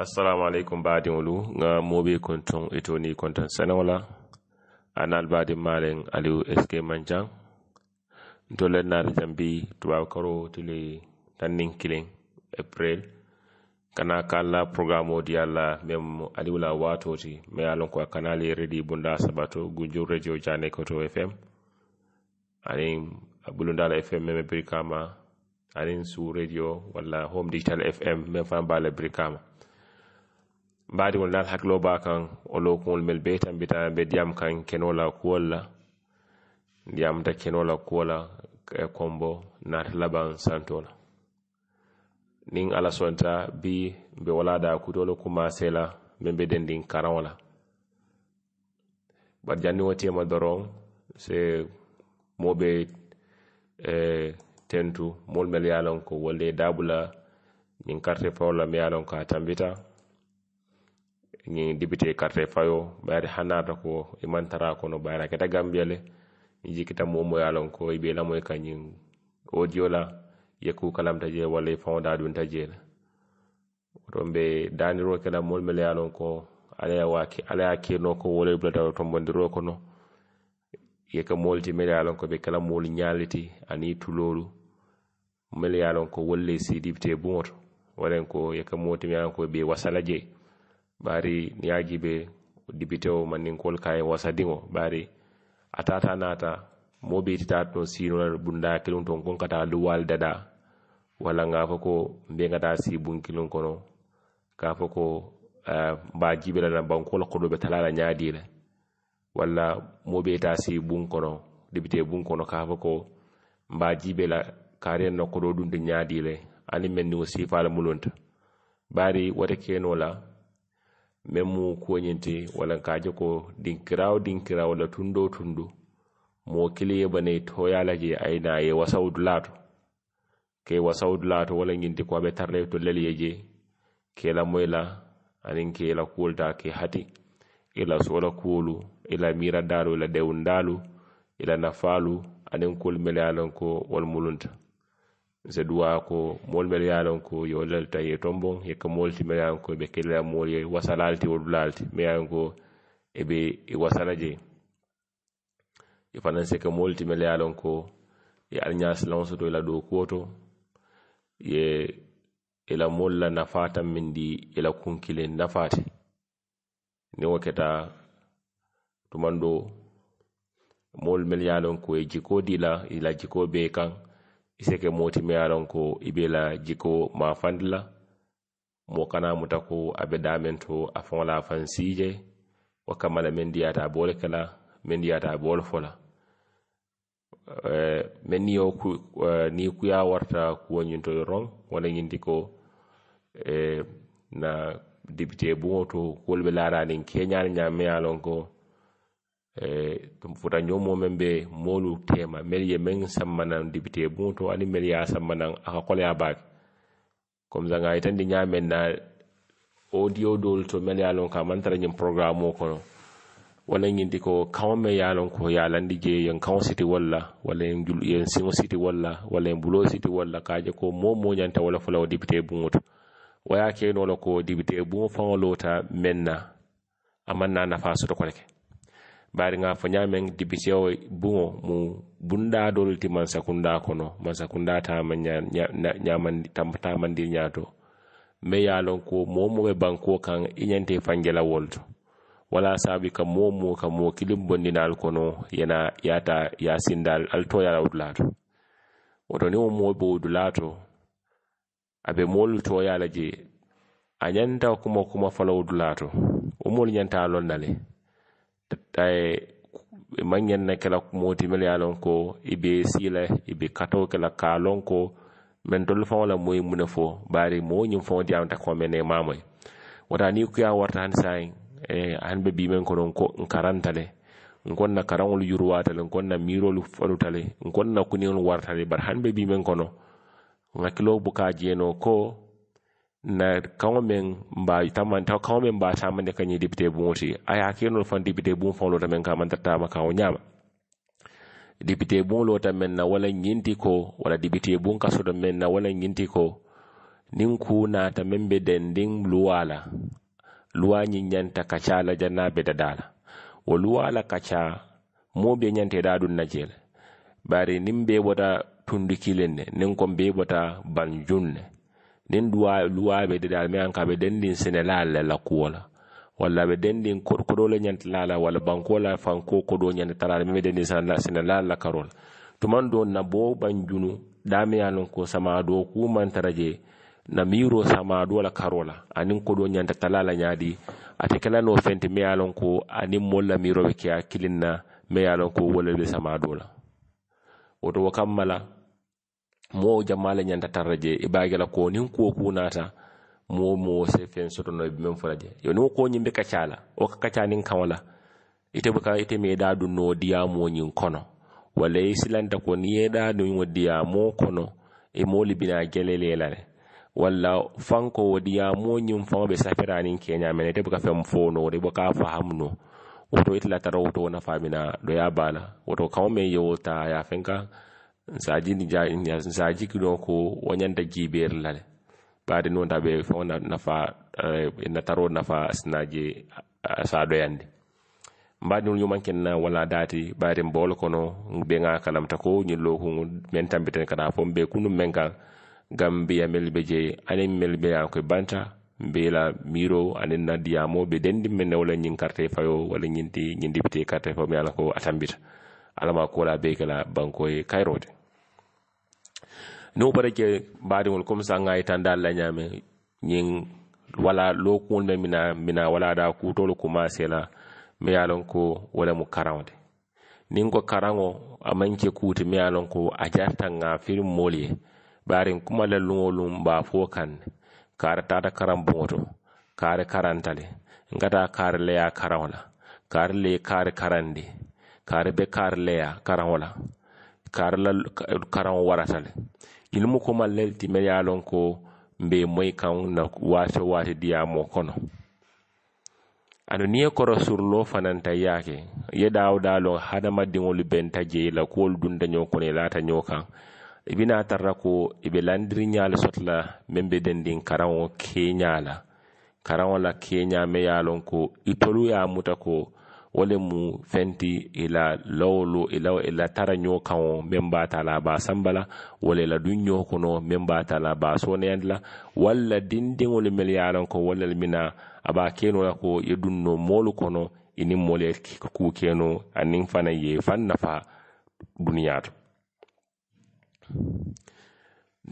assalamu aleykum baadiŋolu ŋa moobe kontoŋ itoni kontoŋ senewo la anal baadim maleŋ aliou eske manjaŋ ntole naata jambi tubabu karo tile tanniŋ kiliŋ april kana kal la programme di alla mem aliou la waato ti me ye a loŋ ko a kanal ye redi bunda sabato gunjur radio jane koto fm aniŋ bulundala fm meme birikama aniŋ suu radio walla home digital fm meŋ faŋ baa la birikama baadiŋol naata hakkiloo kan o wo lookuŋol mel bee tambita be diyam kaŋ kenoo la kuwol la ta kenoo la kuwo e la kombo naata labaŋ santo la niŋ ala sonta bi be wala daa kutolu kumaasee la meŋ be dendiŋ karaŋo la bari janni wo teema doroŋ se moo be e, tentu moolu mel ye a loŋ ko wolu le daabula ñiŋ karite fawo la me ye a loŋ ko a tambita ñi député carte fayo bari hanata ko e mantara kono bayra keta gambiyale mi jikita mo yalon ko e ɓe moy kañum audio la yekku kalam taje wala e fawda ɗum ta jeela dani ro kala mol mel yalon ko ale alaya waki alaya no ko taw wolel bulata tombondiro kono yeka molti mel yalon ko be kala mol ñaliti ani tulolu mel yalon ko wolle sidibte député bumoto waɗen ko yeka moti mi yalon ko be wasalaje jeeyi bari niyaji be dibitewo manninkol kaye wasadiŋo bari atata nata mobitita to sinola bunda kilun ton gonkata luwal dada wala nga fo ko mbegata si bun kilun kono ka fo ko uh, ba jibelana bankol kodobe talala ñadire walla mobita si bun kono dibite bun kono ka fo ko mba jibela karenno kodo dunde ñadire ani menniŋo sifala mulunta bari wate kenola memu mu kuwoñinte walan kaje ko dinkirawo dinkirawo la tundo tundo mo kili ye banayi toya la je ayina ye wasawudu lato ke wasawudu lato wala ñinti ko aɓe tarla to lel je ke la moy la aniŋ ke ila kuwol ke hati ila sola kuwolu ila mira daalu ila dewundaalu ila nafalu aniŋ kuwolu mele ye a ko wolu mulunta se duwa ko mol melu ye ko yo lalta ye tomboŋ ye ko mol ti melu e ye ko be kele mol moolu ye wasalaali ti wolu laali ko e be e wasalaje je ye fanaŋ se ka moolu ti melu ye ko ye alnyas silaŋo soto e i la do koto ye e la mol la nafata taŋ miŋ di i e la kunkile nafati ni niŋ wo keta tumaŋ do ko e jikodi la ila jikobe kan iseke moti ye a lon ko i jiko mafandi la moo kana mutako ko a afonla fansije wakamala a faŋo la a faŋ siije wo kamma ni meŋ diyaata a boole ke la kuya warta kuwo ñinto doroŋ wo le ñinti ko eh, na dibite buŋo to kuwolu be laara aniŋ keeñaalu ñaamiŋ ye ko Eh, ɗum fota ñomomen ɓe molu tema mel ye men sammanan dibité bon to ani mel ya sammanan aka koleya baake comme sa gayi e tandi ñamen na audio dol to mel ya lon ka mantara ñin programme o kono wala ñindi ko kawo me ya lon ko ya landi je yen kawo city walla wala yen jul yen singo city walla wala yen bulo city walla kaje ko mo mo ñanta wala fulaw dibité bon to waya kenolo ko dibité bon fawlota menna amanna nafa soto koleke bari nga fo ñameŋ dipite wo buŋo mu bunda dolu ti mansakunda kono mansakunda tama ñamandi tamandiri ñato me ye lon ko moo mo be banko kaŋ i ñante fanjela wol to wala sabi ka moo mo ka moo kilim bondinal kono yena yata ya sindal al to yala wudulato woto ni wo moo be abe moolu to yala je a ñanta kuma kuma fala wudulato wo moolu ñanta le tay ye mañenne kela kumooti mele ye a ko ibe sile ibe kato i be katoo ke la ka a loŋ ko meŋ tolu faŋo la moyi mu fo bari moo ñiŋ faŋo diyaamata ko mené maa wata ni ku ya warta han say eh, hani be bii meŋ kono nko nkaranta karantale ngon na karaŋolu yuruwaata len kon na miirolu faluta tale ngon na kuniŋolu warta le bar han be bi men ko no ngakilo bu ka jeno ko na kaŋo meŋ mba tamanta kaŋo meŋ mba saamandi ka ñiŋ dipite buŋo ti a ye hakkilonolu faŋ dipite buŋo faŋo lota meŋ ka a manta taama kaŋo ñaama dipite buŋo lota meŋ na wala ñiŋ ko wala dipite buŋ ka soto meŋ na wala ñiŋ ko niŋ kuu naata meŋ be dendiŋ luwaa la luwaa ñiŋ ñanta kacaa la be dadaa wo luwaa la kacaa moo be ñanta i na jee bari niŋ bee bota tundu kiliŋ ne niŋ kom nin duwa luwa be de dal me ka be dendin senelal la kuola walla ɓe denndin koɗole ñante laala walla bankola fanko koɗo ñante talala meme denndin sene laala karola tuman do na bo banjunu ɗameya lon ko sama do kumantara je na miro sama do la karola anin koɗo ñante talala ñaadi ate kelano fente meya lon ko anin molla miroɓe ke a kilinna meya lon ko wolele sama do la woto wo moo jamma le ñantata la je i be la ko niŋ kuwo kuu naata moo moo se feŋ soto no i be meŋ fo la yo niŋ koo ñiŋ be kaccaa la wo ka kaccaa niŋ kaŋo la ite buka ite me daa duŋ noo diyaamoo ñiŋ kono walla i silanta ko niŋ ye daa duŋ wo diyaamoo kono i moolu bina jele le la le walla fanko wo diyaamoo ñiŋ faŋo be safira niŋ keeñaa mene ite buka feŋ fo noo walla i buka a noo woto ite la tara woto wo nafaa bina doyaa baa la woto kaŋo meŋ ye wo taa ye a feŋ kaŋ saji saji kido ko wonyanda jiber lale baade no ndabe fona nafa uh, na taro nafa snaje uh, sado yande mbaade no yuman ken wala dati baade mbol kono be nga kalam tako nyi lo hu men tambiten kana fo be kunu menga gambia melbe je anen melbe an ko banta bela miro anen na diamo be dendi men wala nyin karte fayo wala nyinti nyindi bitte karte fo mi ala ko atambita ala ma kola be kela bankoye kayrode no bara ke baadiŋol comme ça ŋayi tanda la ñaame ñiŋ wala lookuŋol me mina mina wala da kuutolu commencé la me ye a loŋ ko wo mu karaŋo de ko karaŋo a maŋ me ye ko a jarita ŋa firiŋ moolu kuma la luŋo luŋ baa fo kaŋ ne kaari taata karaŋ buŋo to le nka taa kaari le ye a karandi kaare be kaare leya karaŋo la kaare la karaŋo warata le mu koma lelu ti meyalon ko be moy kaŋ na waati o waati mo kono anoniya ko ye korosuruloo fananta ye a ke ye daawo daa loŋ hadamadiŋolu benta je la ko dun dano ko ne lata nyoka ibina tarako bi naa tara ko i be landiri ñaalu soto la meŋ be dendiŋ ko itolu ya mutako ko wo le mu fenti i la lowolu i la i la tarañoo kaŋo meŋ be a ta la a baa samba la walla i la duŋñoo kono meŋ be a ta la a baa sooneyandi la walla dindiŋolu melu ye a loŋ walla le mina a be a keenoo la ko i duŋ moolu kono i niŋ moolu ye kuu keenoo aniŋ fanaŋ ye faŋ nafa duniyaa to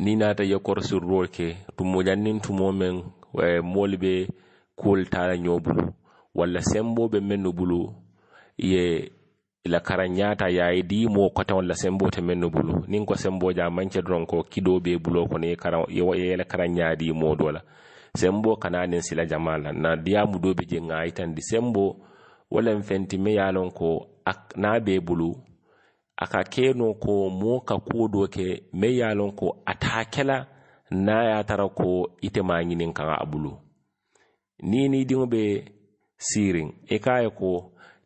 niŋ naata ye korosirroolu ke tumojanniŋ tumoo meŋ eh, moolu be kuolu taa la ñoo bulu walla sembo be men bulu ye ila karan yata yayi mo kota walla sembo te men bulu nin ko sembo ja manche doron ko kido be bulo ko ne karan ye ila karan yaadi mo dola sembo kana nin sila jamala na mu do be jenga itan di sembo wala fenti me yalon ko ak, na be bulu aka keno ko mo ka kodo ke me yalon ko atakela na ya tarako ko nyinin kan abulu ni ni dingo be siiriŋ i e ko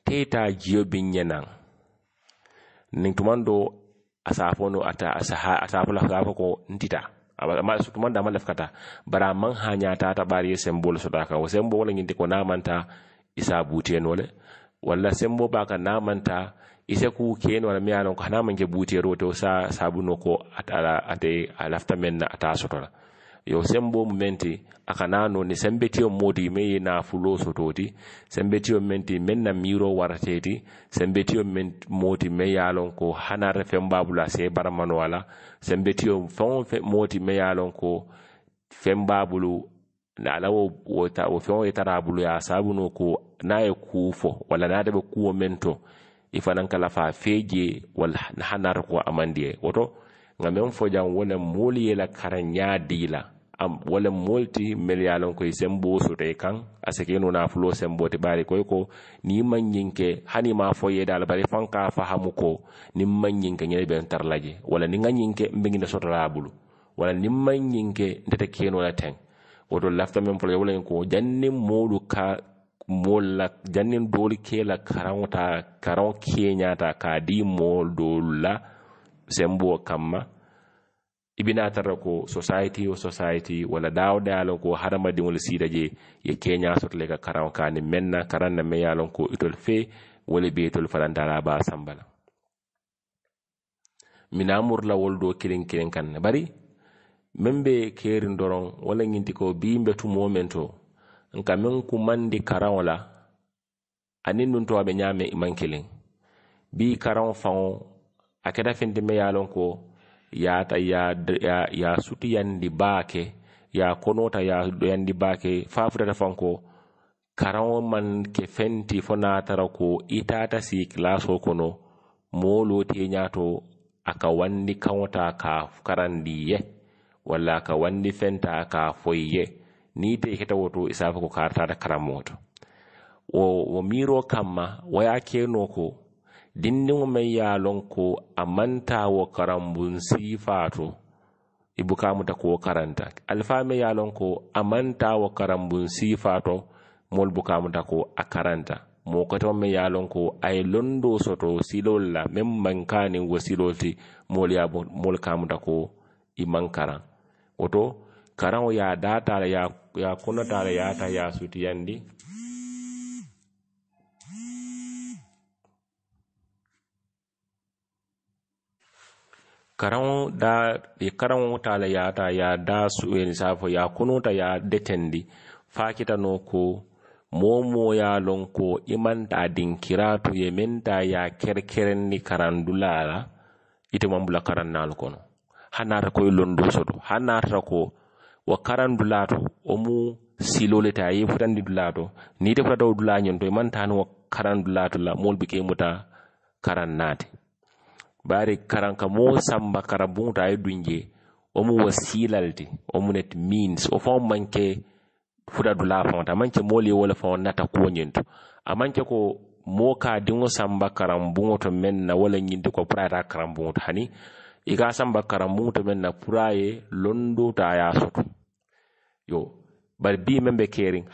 teita jio biŋ ñe naŋ niŋ tumaŋ do ata a se a ko ntita tumaŋ do a maŋ lafi kata bari a maŋ haañaataata bari ye semboo le soto a kaŋ ko niŋ a maŋ taa i se a buutee ise ku keno la miŋ ko hani a maŋ ke buuteeroo te wo ate a lafita meŋ na yo sembo menti akanano ni sembetiyo moti me ye nafulo sototi sembetiyo menti menna miro warateti sembetiyo menti modi meyalon ko hana refem babula se baramano wala sembetiyo fon fe modi meyalon ko fem babulu na alawo wota wo fon yetara bulu ya sabuno ko na ye kufo wala na dabe kuwo mento ifanan kala fa feje wala hanar ko amandie woto ngamem fojan wona moliye la karanya dila am wala multi mel ye lon koye sembo sotoye kan a sike nuna fulo te bari koy ko ni manyinke hani ma fo dal bari fanka fahamu ko ni manyinke ñene ben tar tarlaje wala ni nganyinke mbingi na sotola bulu wala ni manyinke ndete keno kenola ten woto lafta mem fo wala ko janni modu ka molla jannin doli kela karawta karaw keñata ka di mol dolu la sembo kamma ibinatara ko society o society wala daawo ɗaalon ko haramadiŋol siida je ye keñasotole ka karaŋo kani menna karanna meyalon ko itol fe wole biyetol falantala ba sambala minamurla woldo kiliŋ kiliŋ kanna bari meŋ be keerin doron wala ñinti ko biimbe tumo men to nka meŋ kumandi karaŋo la aniŋ nun to a be ñaame imaŋ kiliŋ bi karaŋo faŋo a keta fenti meyalon ko yata ya, ya, ya sutiyandi baake ya konota ya doyandi baake fafutata fanko karaŋo man ke fenti fo ko itata si kilaso kono moolu teñato a ka wandi kaŋo ka karandi ye walla ka wandi fenta ka foyi ni te keta woto isafa ko karatata karamoo to wo wo miiro kamma waya keno ko dindiŋo meŋ ye a loŋ ko a maŋ taa wo karambun siifaa to i bukamuta kuwo karanta alifaa meŋ ye a loŋ ko a maŋ taa wo karambun siifaa ko a karanta moo kotewo meŋ ye a loŋ ko soto siloolu la meŋ maŋ kaa niŋ wo siloolu ti ko i maŋ karaŋ woto karaŋo ye a daa taa ta ye a sutiyandi karaŋo daa karaŋo taa la yaata ye a daa saa fo ye a kunuta detendi faa no ko moo moo ye a loŋ ko i maŋ taa dinkiraatu ye meŋ taa ye a kerekerendi karandulaa la ite maŋ bula karaŋ naalu kono hannaata ko ye londoo soto hannaatata ko wo karaŋ to wo mu siloo le te a ye i futandi dulaa to niŋ ite futata wo dulaa ñoŋ i maŋ taa niŋ wo karaŋ to la moolu be ka i muta karaŋ naati bari karanka mo samba kara buŋuta a ye mu wo siilal mu neti means wo faŋo maŋ ke futa dulaa faŋo ti a maŋ ke moolu nata kuwo ñiŋ to ko moo ka a samba karambuŋo to na wo le ko pour a hani i samba karambuŋo to na pour a ye londoo a ye soto yo bari bii meŋ be keeriŋ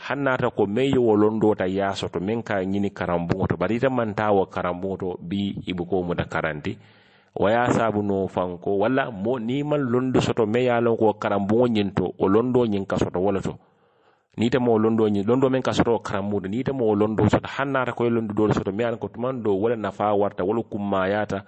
ko meŋ ye ta ye soto meŋ ka a ñini bari ite maŋ taa wo karambuŋo to bii i karanti waya sabu no fanko walla mo ni man londo soto me ya lon ko karambo nyinto o londo nyin ka soto wala to ni ta mo londo nyin londo men ka soto karambo ni ta mo londo soto hanna ta ko londo do soto me an ko tuman do wala nafa warta wala kumma yata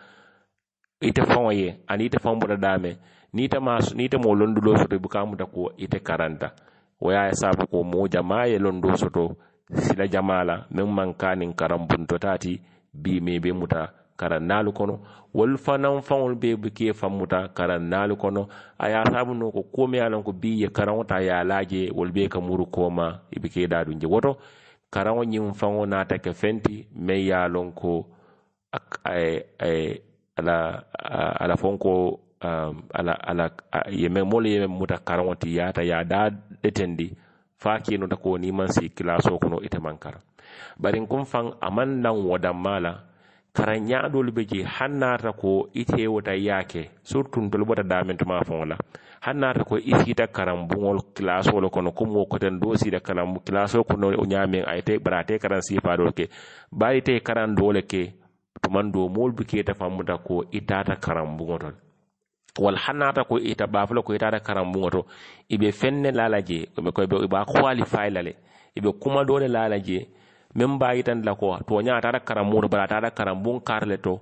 ite fawo ani ite fawo boda dame ni ta ma ni ta mo londo do soto bu kamu ta ko ite karanta waya sabu ko mo jama ye londo soto sila jamala men man kanin karambun to tati bi me be muta karannaalu kono wolu fanaŋ faŋolu be ke famuta karannaalu kono a ye a saabu noo ko kuo ye a loŋ ko bii ye karaŋo ta ye a laaje wolu be ka muru kooma i be ke daadun je woto karaŋo ñiŋ faŋo naata ke feŋ meŋ ye a loŋ ko ala ala fonko moolu ye meŋ muta karaŋo ti yaata ye a daa detendi faa kenota ko niŋ maŋ sii kilasoo kono ite maŋ kara bari nkuŋ faŋ a maŋ naŋ wo danmaa la kara ñaaɗol be je han naata ko itewota yaake surtout tol bota damentuma fon han naata ko isita karan buŋol kilasolo kono comme wo koten do sida karan kilaso kono o ñaamen ayte bara ate karan sifaɗol ke baali te karan dole ke tuman do mool be keta fammuta ko itata karan buŋotol wal hanata ko ita bafula ko itata karan buŋoto ibe fenne lala je koɓe koɓe qualify lale ibe kuma dole lala je meŋ be a yitandi la ko to ña a taata karambuŋo to taata karambuŋ kaata le to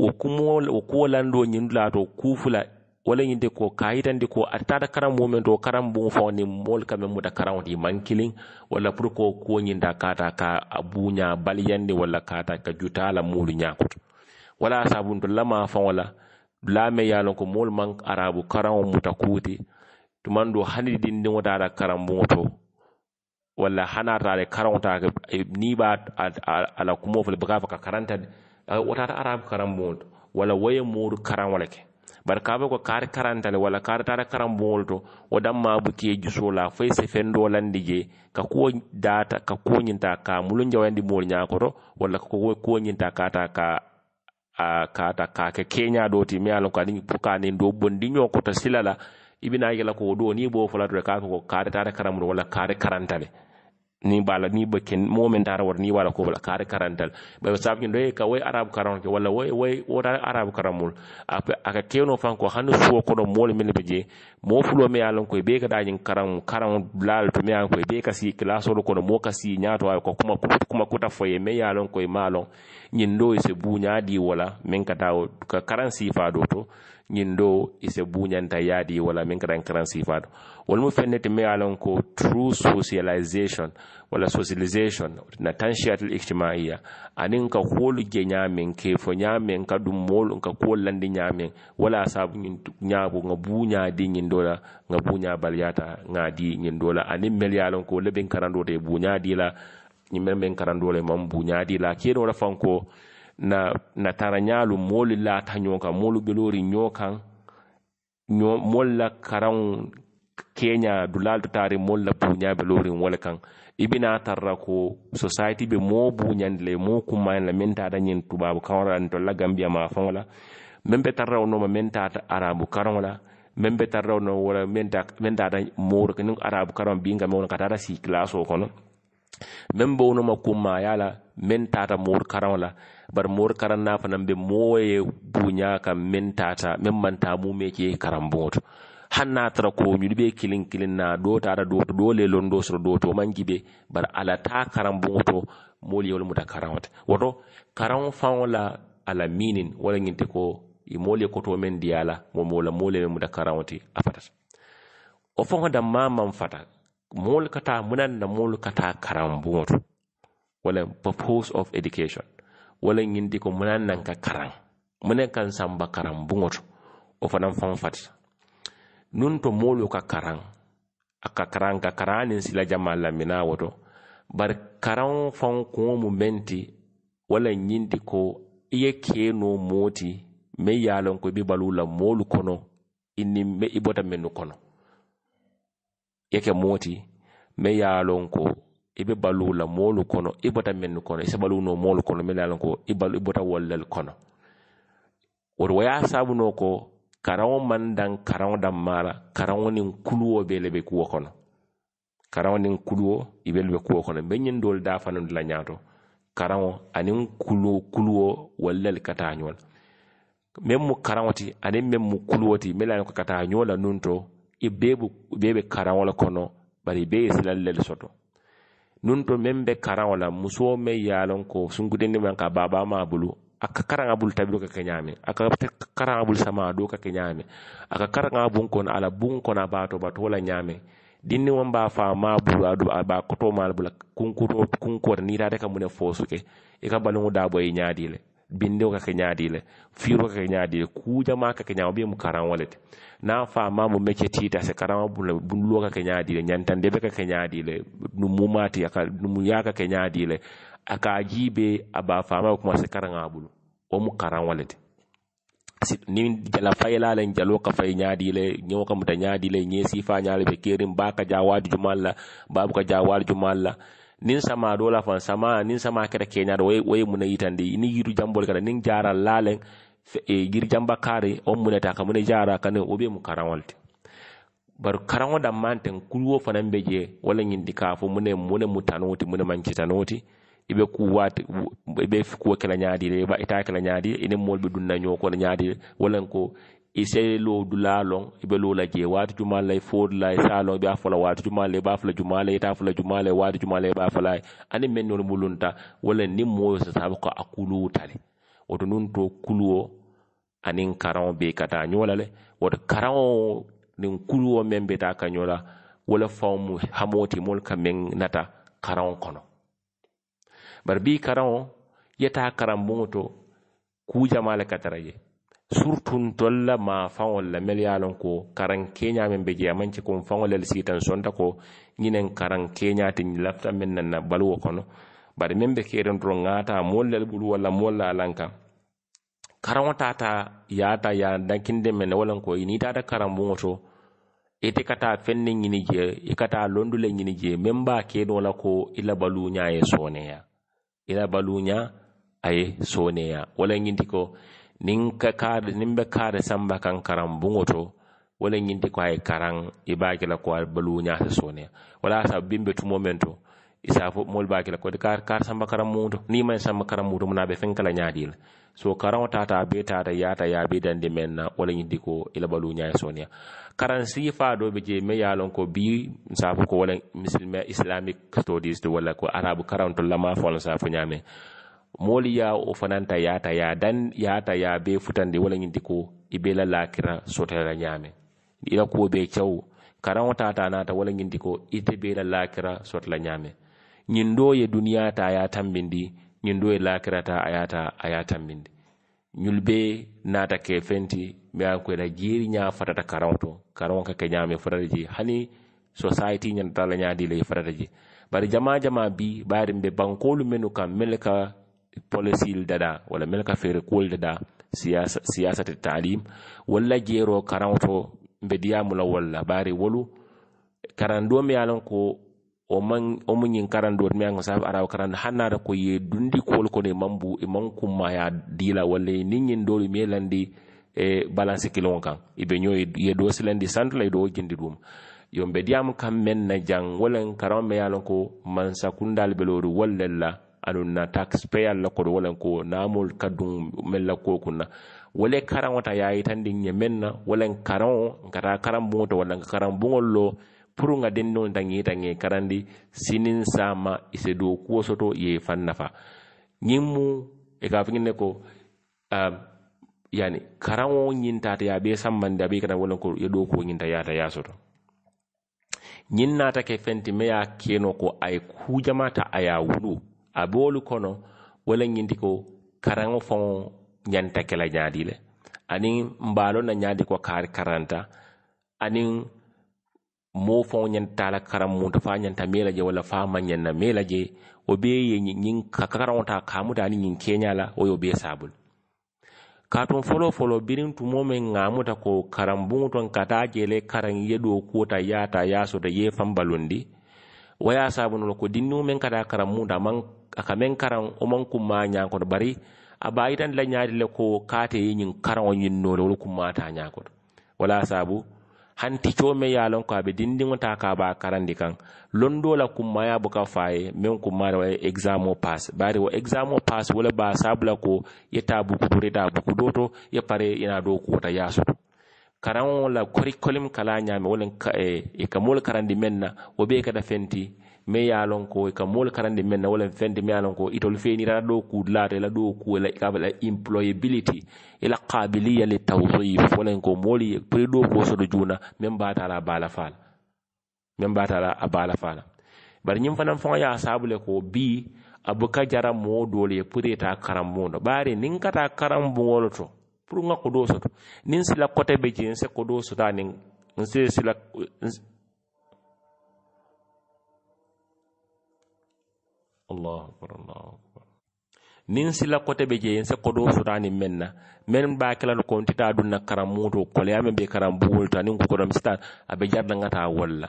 wo kumoo wo kuwo landoo ñiŋ dula to kuufu la wo ñiŋ de ko ka a yitandi ko ate taata karambuŋo meŋ to karambuŋo faŋo niŋ moolu ka meŋ muta karaŋo ti maŋ kiliŋ walla pour ko kuwo ñinta kaata ka a buuñaa baliyandi walla kaata ka jutaa la moolu ñaa koto wala a saabunto lamaa faŋo la dulaa meŋ ye a loŋ ko moolu maŋ arabu karaŋo muta kuuti tumaŋ do hani dindiŋo taata karambuŋo to walla hana taade karawtaake eh, ni ɓa ala kumo fo le ka karanta wotata arabe karanbuŋol to walla woye mooru karaŋo le ke bari ka ko kaari karanta le walla kaari taata karanbuŋol to wo danma bukiye jusoo la fo ye se fendo landi je ka kuwo daata ka kuwo ñinta ka mulu jawandi moolu ñaakoto walla kuwo ñinta kaata ka kata ka ke keña ɗo ti mi alon kani pour kanin ɗo bondi ño koto sila ibina yela ko ɗo ni bo folatore ka ko kaare taata karamuɗo walla kaare karantale ni bala ni ba ken momen dara war ni wala ko bala kare karantal ba sab kin doye ka way arab karon ke wala way way o dara arab karamul ape ak keno fan ko hanu suwo ko do mol min be je mo fulo me yalon ko be ka dajin karam karam lal to me an ko be ka si classo ko do mo ka si nyaato ay ko kuma kuma kuta foye me yalon ko malon nyin ndoy se bunya di wala men ka taw ka karansi fa do to ñin do ise buñanta yaadi wala min karan karan sifato wol mu fennete me alon ko true socialization wala socialization na tanshiyatul ijtimaiya anin ka holu je nyamen ke fo nyamen ka dum mol ka ko landi nyamen wala sabu ñin nyaabo nga buña di ñin dola nga buña balyata nga di ñin dola anin mel yalon ko leben karando te buña di la ñin men men karando le mam buña di la kiyeno la fanko na na tarañaalu moolu laata ñoo kaŋ moolu beloori ñoo kaŋ moolu la karaŋo keeña dulaalu taari moolu la buuñaa belooriŋ wo kaŋ i bena tarra ko society be moo buuñandi le moo kummaani la meŋ taata ñiŋ tubaabu kaŋo la ntolu la gambiya maafaŋo la meŋ be tarrawo nooma meŋ taata arabu karaŋo la meŋ be tarrawo nooma wala meŋ taata mooru niŋ arabu karaŋo biŋ ka ka taata sii kilaasoo kono meŋ be wo noma kummaaya la meŋ taata moori karaŋo la bari moori karaŋ naa fanaŋ be moo ye buuñaa kaŋ meŋ taata meŋ maŋ taa mu mee ke ye karaŋbuŋo to haŋ naa tara ko ñunu be kiliŋ kiliŋ naa doo taata doo to doo le londoo soto doo to wo maŋ jibe bari a la taa karaŋbuŋo to moolu ye wo le muta karaŋo ti woto karaŋo faŋo la a la miiniŋ wo le ñiŋ te ko i moolu ye kotoo meŋ diyaa la wo moo la moolu ye meŋ muta karaŋo ti a fatata wo faŋo daŋ maa maŋ fata moolu ka taa na moolu ka taa wala purpose of education wala ñindi ko munaŋ naŋ ka karaŋ munaŋ kaŋ samba karaŋ buŋoto wo fanaŋ faŋo to moolu ka karaŋ a ka ka karaŋa sila jamaa la woto bari karaŋo faŋo kuŋo mu meŋ wala ñindi ko i ye kee noo moo ko i be kono i niŋ i bota kono yake moti me meŋ ye a loŋ ko i be baluu la moolu kono i bota mennu kono i si baluu moolu kono me ye a loŋ ko i bota wolu kono woto wo ye a saabu noo ko karaŋo maŋ daŋ karaŋo danmaa la karaŋo niŋ kuluwo bee le be kuwo kono karaŋo niŋ kuluwo i be le be kuwo kono be ñiŋ doolu daa fanaŋ dula ñaato karaŋo aniŋ kulu kuluwo wolu le ka taa ñoo la meŋ mu karaŋo ti aniŋ meŋ mu kuluwo ti meŋ ye a loŋ ko ka taa ñoo la nuŋ to i bee be karaŋo le kono bari i bee ye silaŋ le soto nun to meŋ be karaŋo la musoo meŋ ye a loŋ ko sunkutindi maŋ ka baabaamaa bulu a ka karaŋa bulu tabiro ka ke ñaamiŋ a ka karaŋa bulu sama a doo ka ke ñaamiŋ a ka karaŋa buŋ kono a la buŋ kono a be a to batoo la ñaamiŋ dinni won ba fa ma bulu adu ba koto mal bula kunkuro kunkor ni rade ka mune fosu ke e ka balungu da boy nyaadi le bindiwo kake ñaadile fiiro kake ñaadile kuujama kake ñaawo ɓe mu karaŋo le te naŋ faama mu mecce tiita se karaŋo bula bunluwo kake ñaadile ñantandebe kake ñaadile numumaati aka numuyaa kake ñaadile a ka jiibe a ba faama kuma se karaŋa bulu wo mu karaŋo le te jala fayla len jalo ka fay nyaadi le ñoo kam ta nyaadi le ñe sifa nyaale be kerim ba ka jawaadi jumal la babu ka jawaadi jumal la nin sama do la fan sama nin sama kere kenyar way way mun yitande ni yiru jambol kada nin jara lalen e gir eh, jamba kare on muneta ka mun jara kan obe mu karawalte bar karaŋo dammanten kulwo fanaŋ be wala ñindi ka fo mune mune mutanoti mune mancitanoti ibe kuwati ibe kuwo kela ñaadile iba ita kela ñaadile ine moolu dunna ñoo kono ñaadile ko ise lo dula long ibe lo la je watu juma la fod la sa long ba fala watu juma le ba fala juma le ta fala juma le watu juma le ba fala ani men non mulunta wala ni mo sa sabu ko akulu tale woto nun to kuluo anin karan be kata nyola le to karan nin kuluo men be ta kanyola wala fawmu hamoti mol kamen nata karan kono bar bi karan yata karan bungo to ku jamala katara ye surtun tolla ma faŋol la mel ko karaŋ keeñaa meŋ be jee a maŋ ci koŋ faŋo ko ñinen karaŋ keeñaa ti ñi lafita meŋ na baluwo kono bari meŋ be keeriŋ doroŋ ŋaata moolu lel bulu walla moolu la a laŋ kaŋ karaŋo taata yaata ye dankinde meŋ ko niŋ taata karaŋ buŋo to ite ka taa feŋ ne ñini jee i ka taa londu le la ko i la baluuñaa ye sooneya i la baluuñaa a ye sooneya wo ko nin ka kaada nin be kaada samba kan karan buŋo to wo le ñinti a ye karaŋ la ko a baluwo ñaasa wala sa bimbe tumo men to fo moolu be la ko de kaar samba karaŋ muŋo to niŋ samba karaŋ muŋo to be feŋ kala ñaadii so karaŋo taata a bee taata yaata ye a bee dandi meŋ na wo le ñinti ko i la baluwo ñaaye sooneya karaŋ siifaa be jee meŋ ye ko bii se ko wo le misilimɛ studies to walla ko arabu karaŋo to lamaa faŋo le fo ñaameŋ moolu ye wo fananta yaata ya dan yaata ya be futandi wala ñinti ko i be la lakira sotela la ñaame i la kuwo be kew karaŋo taata naata wala ñinti ko ite be la lakira sotela ñaame ñiŋ do ye duniya ta a ye tambindi ñiŋ do ye lakira ta a ye ta a ye a tambindi ñulu be naata ke fenti me ye ko ila jiiri ñaa fatata karaŋo to karaŋo ka ke ñaame fatata je hani society ñanta la ñaadi la i fatata je bari jama jama bi bayri be bankolu menu kam mel ka polisil dada walla mel ka feere dada siyasa, siyasate talim walla jeero karaŋo to la walla bari wolu karando me ko wo mu ñiŋ karando me ye a loŋ ko ye dundi kuwolu kono i maŋ bu i maŋ kumma ye a balansi kiliŋo kaŋ i be ñoo ye doo silandi santo la i doo jindi duuma na jaŋ wo leŋ karaŋo ko mansakundaalu be loori la aɗum na taxpayer la koɗo wolan ko namol kadum men ko kunna wole karaŋo ta yayi tandi ñe men na wolen karaŋo nkata karaŋ buŋo to walla nga dendiŋo ta ŋe karandi sinin sama ise do kuwo soto ye fan nafa e ka fiŋ ko um, yani karaŋo ñiŋ tata ye be sammandi be kana wolen ko ye do kuwo yata ya soto ñiŋ ke fenti me keno ko a ye kuu wulu a be kono wala le ñindi ko karaŋo faŋo ñanta ke la ñaadi le aniŋ mbaalo na ñaadi ko kaari karanta aniŋ moo faŋo ñanta la karaŋ munta faa ñanta mee la je walla faa maŋ ñanna mee la je wo bee ye ñiŋ ka karaŋo taa kaamuta aniŋ ñiŋ keeña la wo ye wo bee saabulu kaatuŋ foloo foloo biriŋ tumoo meŋ ŋaamuta ko karaŋ buŋo toŋ ka taa je le karaŋ ye doo kuo ta ye a ta ye a soto ye faŋ balundi wo ye a saabunu lo ko dindiŋo meŋ ka taa karaŋ munta a maŋ aka meŋ karaŋ wo maŋ kunmaa bari a la ñaati le ko kaate ye ñiŋ karaŋo ñiŋ noo le wolu kunmaa taa ñaa wala saabu hanti coo meŋ ye ko be dindiŋo taa ka a be a karandi kaŋ londoo la buka faa ye meŋ kunmaa le wa pass bari wo examo pass wo le be la ko ye taa buku toto ye taa buku doo pare ye naa doo kuwota ye a soto karaŋo la kala ñaame wo le i eh, e ka moolu karandi meŋ be i kata fenti me ye a lon ko e ka moolu karandi men na walla fende me ye a lon ko itolu e la nirata ɗo kuulaata ila e ɗo ka la employability ila qabiliya li tawdif walan ko moolu ye pour ɗo kosoɗo juuna men mbatala a baala la men mbatala a baala la bari ñiŋ fanaŋ faŋo ye a saabu le ko bii a buka jara moo doolu ye pour ita karambuŋo to baari niŋ ka taa karambuŋo le to pour ŋa kodoo soto niŋ sila kote be je nse kodoo soto aniŋ nse sila allahu akbar allahu akbar nin sila kote be je se kodo sutani men na men ba kala ko ntita dunna karam muto ko le yambe karam buul tani ko kodam sta abe jarda ngata walla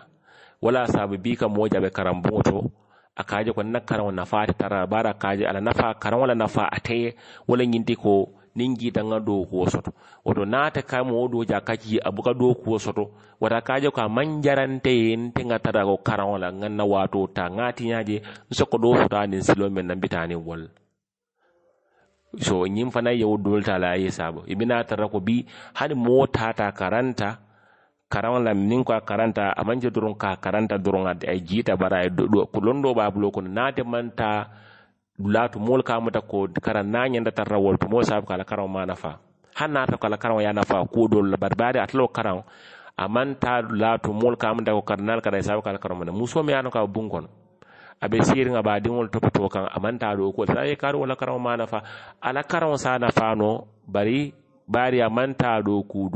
wala sabu bi ka moja be karam buto akaje ko nakara na faati tara bara kaje ala nafa karam wala nafa ateye wala nyindi ko ningi danga do kuwo soto woto naata kamo do ja abuka do kuwo soto wata kaje ko a manjarante yen te ga ko karaŋo la ŋan na waato ta ŋaatiñaje do futa nin silo men na mbitanin wol so ñin fana yewo dolta la ye sabo i tara ko bi hani moo tata karanta karaŋo la ko karanta a maŋ ka karanta doroŋ a jiita bara a ye londo b'a bulo kono naate dulatu moolu ka muta ko kara na ñanda tarra wol to moo saabu ko ala ma nafa haŋ naata ko ala karaŋo ye nafa kuo doolu la bari baade ate lo karaŋo a maŋ ka muta ko kara naal kara saabu ko ala karaŋo ma na me ye a ka buŋ kono a be siiriŋa baa diŋolu topotoo kaŋ a maŋ taa doo kuo ye kaari la karaŋo ma nafa ala karaŋo sa nafa no bari baari a maŋ taa doo kuu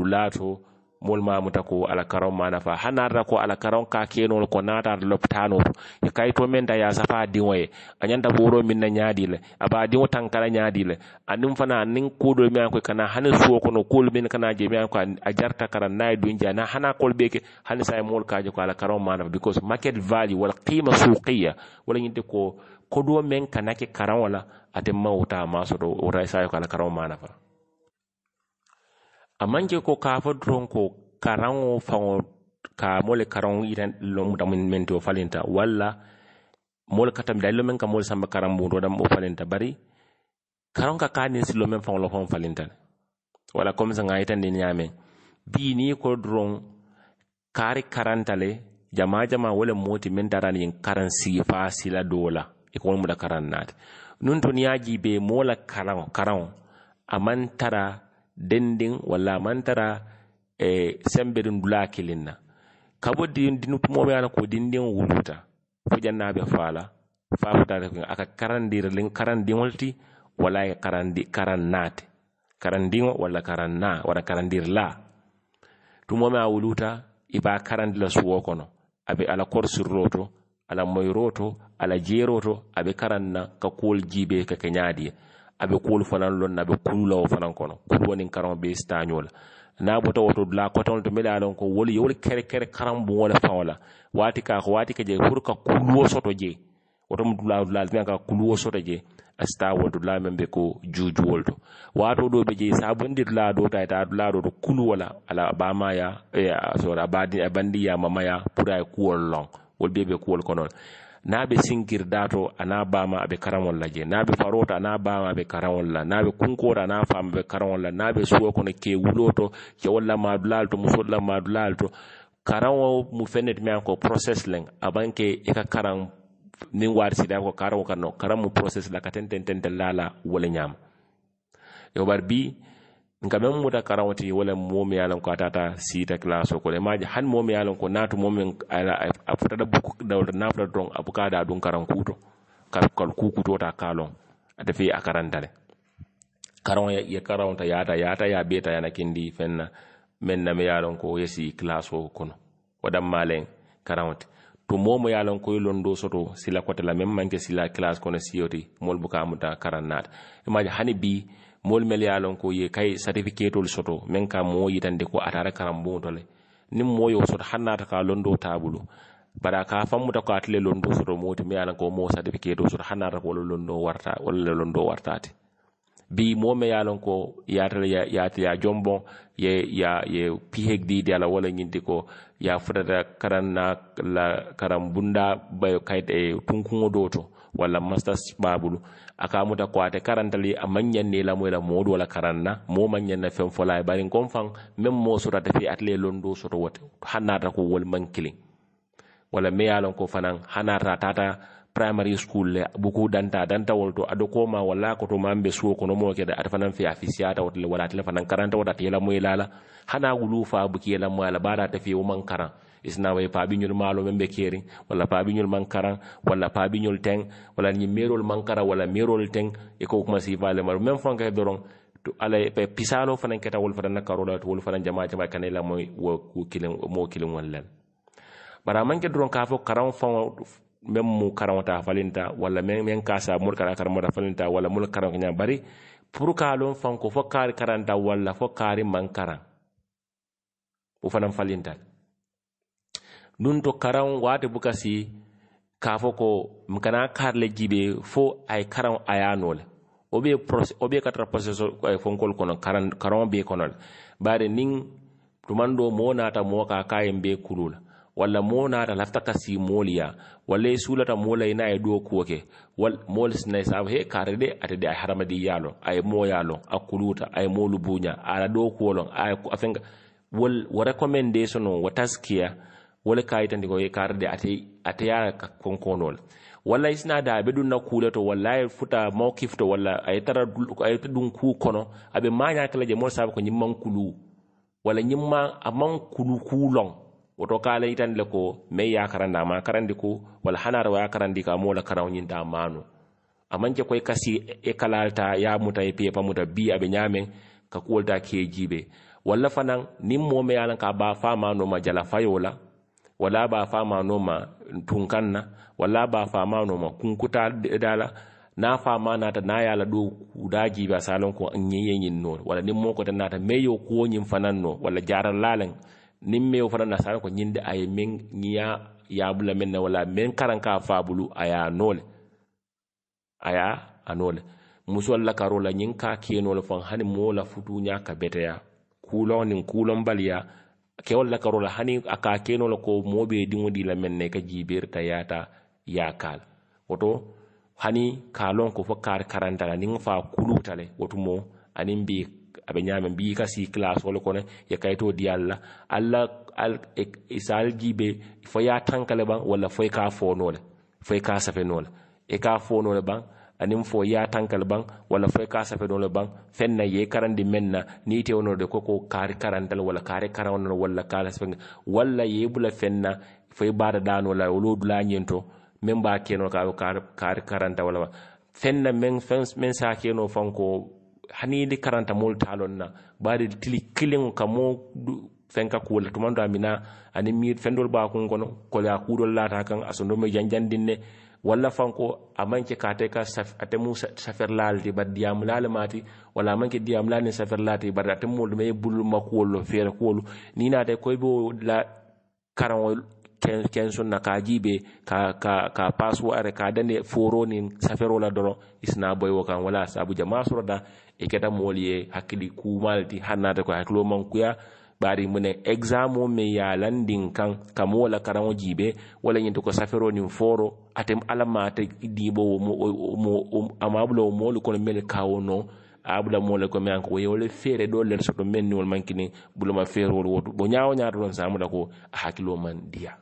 moolu mamuta ko alakaraŋo ma nafa hani naata ko alakaraŋo ka kenolu ko naataata lopitaano to i ka to meŋ ta ye a safa a diŋo ye a ñanta booroo miŋ na ñaadii le a be a diŋo tankala ñaadii le aniŋ fana niŋ kuudoo miŋ a ko i kana hani suo kono kuolu miŋ kana je miŋ a ko a jarta kara na ye duŋ je na hana kolu be ke hani saa ye moolu ka je ko alakaraŋo ma nafa because market value wala qiima suuqiya wala ñinte ko kodoo meŋ kana ke karaŋo la ate maŋ wuta a maŋ soto wuta i saa ye ko alakaraŋo ma nafa amman je ko kafa dron ko karan o fango ka mole karan iran lom da min men to falinta wala mole katam da lom men ka mole samba karan bu dodam o falinta bari karan ka kani si lom men fango lo fango falinta wala kom sa ngai tan din nyame bi ni ko dron kari karantale jama jama wala moti men daran yin karan si fa sila dola e ko mo da karan nat nun to niyaji be mole karan karan amantara tara dendin walla mantara e semberin dula kilin na kabo dinu tumo ana ko dindin wuluta fo jannaɓe faala fafutata ko aka karandira lin karandiŋol ti walla e karandi karannaate karandiŋo walla karanna walla karandir la tumo a wuluta iba karandi la suwo abe ala kor sirro ala moyro ala jeero abe karanna ka kuwol jiibe kake ñaadiye a be kuwolu fanaŋ loŋ na a be kulu la wo fanaŋ kono kuluwo niŋ karaŋo bee sitañoo la niŋ bota woto dulaa kotoŋo to mele ye a loŋ ko wolu ye wolu kere kere karaŋ buŋo le faŋo la waati ka ko waati ka je pour ka kuluwo soto je woto mu dulaa dulaa tiŋ ka kuluwo soto je a sita wo dulaa be ko juujuwolu to waatoo doo be je saa bondi dulaa doo ta ita a dulaa doo to ala a baamaya sori a bandi eh, a bandiya mamaya pour a ye kuwolu loŋ wolu be kuwolu kono n'a be sinkirda a bama a be karaŋol la je n'a be faroo a n'a bama a be karaŋol la n'a be kunkoo to a n'a be karaŋol la n'a be suwo kono kee wuloo to kewol to musol la to karaŋo mu fenne ti meŋ ko process leŋ avant ke i ka karaŋ sida ko karaŋo ka no process la ka tentententel la la wo le yo bari nka meŋ muta karaŋo ti wo le moo miŋ ye a loŋ ko a taata siita kilasoo kono i maŋ je hani moo miŋ ye a loŋ ko naatu moo miŋ a futata buku dawuta niŋ futata doroŋ a buka a daa duŋ karaŋ kuuto kalu kuu kutoo ta a ka a loŋ ate fee a karanta le karaŋo ye karaŋo ta yaata yaata ye a bee ta yana kindi feŋ na meŋ na miŋ ye a loŋ ko ye si kilasoo kono wo danmaa leŋ karaŋo ti to moo mo ye a loŋ ko ye londoo soto sila kote la meŋ maŋ ke sila kilasi kono siyo ti moolu buka a muta karaŋ naata i je hani bii moolu mel ye a lon ye kay satifiketolu soto meŋ ka moo yitandi ko atara karambuŋo to le niŋ moo ye soto haŋ naata ka londoo taabulu bari ka fammuta ko ate le londoo soto moo ti miŋ ye a lon moo satifiketoo soto haŋ naata ko wolu londoo warta wolu le londoo wartaati bi moo me ye a lon ko yaata le ye ya ye phd di a la wala ñinti ko ye futata karan na la karan bunda bayo kayit e tunkuŋo doo to walla masters ɓa bulu muta ko ate karantali a mañanne lamoyla moolu wala karanna mo mañanna fen fola e barin kon fan même mo sotata fi atele londo soto wote hannata ko wol man kilin walla ko fanan hanata tata primary school le buku danta danta wolto ado koma walla koto mambe suwo kono mo kede ata fanan fi afisiyata wotle wala atele fanan karanta wota tela moy lala hana wulu fa buki yela moy ala bara ta fi o karan isna way paaɓiñol maalo men ɓe keeri walla paaɓiñol mankaran walla paaɓiñol teŋ walla ñi meerol mankara walla meerol teŋ e ko kuma sifaale maro même fanka doron to ala e pisalo fanan keta wol fana nakarola to wol fana jama jama kana ila mo wo kilen mo kilen wallan bara manke doron ka fo karan fan men mu karanwata falinta walla men men kasa mur kara karamata falinta walla mul karan kanya bari pour ka lon fanko fo kari karanta walla fo kari man o fanan falinta ɗum to karan wate bukasi k'a fɔ ko m kana kari le jibe fo a ye karan a y'a nɔ le o be o be ka tara processeur eh, fonkol kono karan be kono le bari nin tuman do mo nata ka ka yen be kulu la walla mo nata lafta ka si moolu ya walla ye suulata moo la ina ye doo kuwo ke wal moolu sina e saabu he kaari de ate de a ye hadamadi ya lon a ye moo ya lon a kuluuta a ye moolu buuña a la doo kuwo lon a ye a wol wo recommendation wo taskiya wala kayitandiko ye karde ate ateya ka konkonol walla isna da be dun kule to wallahi futa mawkif to walla ay tara ay dun ku kono abe manya kala je mo sabu ko nyimman kulu wala nyimma amman kulu kulon woto kala itan le ko me ya karanda ma karandi ko wala hanara wa karandi ka mo la karaw nyin da manu amanje koy kasi e kalalta ya muta e pepa muta bi abe nyame ka kuolta ke jibe walla fanan nim mo me ka ba fama no ma jala fayola wala ba famanoma tun kan na wala ba famanoma kunkuta dala na fama nata na yala do kudaji ba salon ko an no wala nim mo ko tan nata meyo ko nyim fanan no wala jaran lalan nim meyo fanan na salon ko nyinde ay men niya ya bula men na wala men karanka fabulu aya nole aya anole musol la karola nyin ka fon hani mo futu nya ka beteya kulon nin kulon baliya kewol lakarola hani a ka kenola ko moɓe dio dila menne ka jibir ta yata ya kal woto hani ka lon ko fo kar karantala ni fa kulutale wotumo anin bi abe nyame bi ka si class wala kone ya kayto di alla alla al isal gibe e, e fo ya tankale ban wala fo ka fo nola fo ka safe nola e ka fo nola ban anin fo ya tankal ban wala fo ka safe dole ban fenna ye karandi menna ni te wono de ko kar karandal wala kare karanno wala kala safe wala ye bula fenna fo bada dano la wolo dula nyento men ba keno ka kar karanta wala fenna men fens men sa keno fanko hani di karanta mol talon na bari tili kilin ka mo fenka kuwol tumando amina ani mi fendol ba kun kono ko ya kudol lata kan asondo me janjandinne walla fanko a manke kate ka ate mu saferlaal ti bari diyamulaale maati walla a manke diyamulaal ni saferlaal ti bari ate moolu ma ye bullu makuwolu lo feere kuwolu niŋ koy be la karaŋo kensun na ka ka ka ka pasu are ka dane foro ni safero la doro isna boy wakan wala sabu jama sura e keta moliye hakili kumalti hannata ko hakilo man kuya bari mune examo me ya landing kan kamo wala karamo jibe wala nyinto ko safero ni foro atem alama ta dibo mo amablo mo lu kono mel kawono abula mole ko men ko yewle fere do len soto men ni wol mankini buluma fere wol wotu bo nyaawo nyaato don samula ko hakilo man diya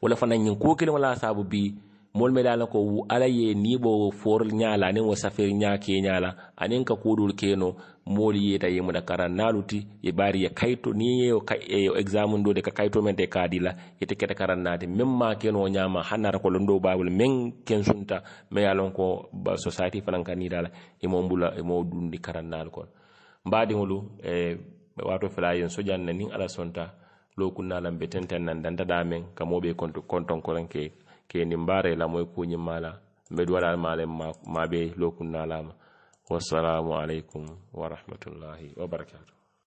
wala fana nyin ko kelen wala sabu bi mol mela la ko ala ye nibo bo for nyala ne wo safir nya nyala anen ka kudul keno mol ye ta yemu da naluti e bari ya kaito ni ye ka e examen do de ka kaito men de kadila ite keta karan nati memma keno nyama hanara ko londo babul men ken sunta me yalon ko society fanan kanira la e mo mbula e mo dundi karan nal kon mbadi ngolu e eh, wato fala yen sojan ni ala sonta lokunnalan be tenten nan dantaɗamen kamo ɓe konton korenke ke nin baara la moy ku mala la n be duwala alama ale ma be lokunna lama wa alaikum warahmatullahi wabarakatuh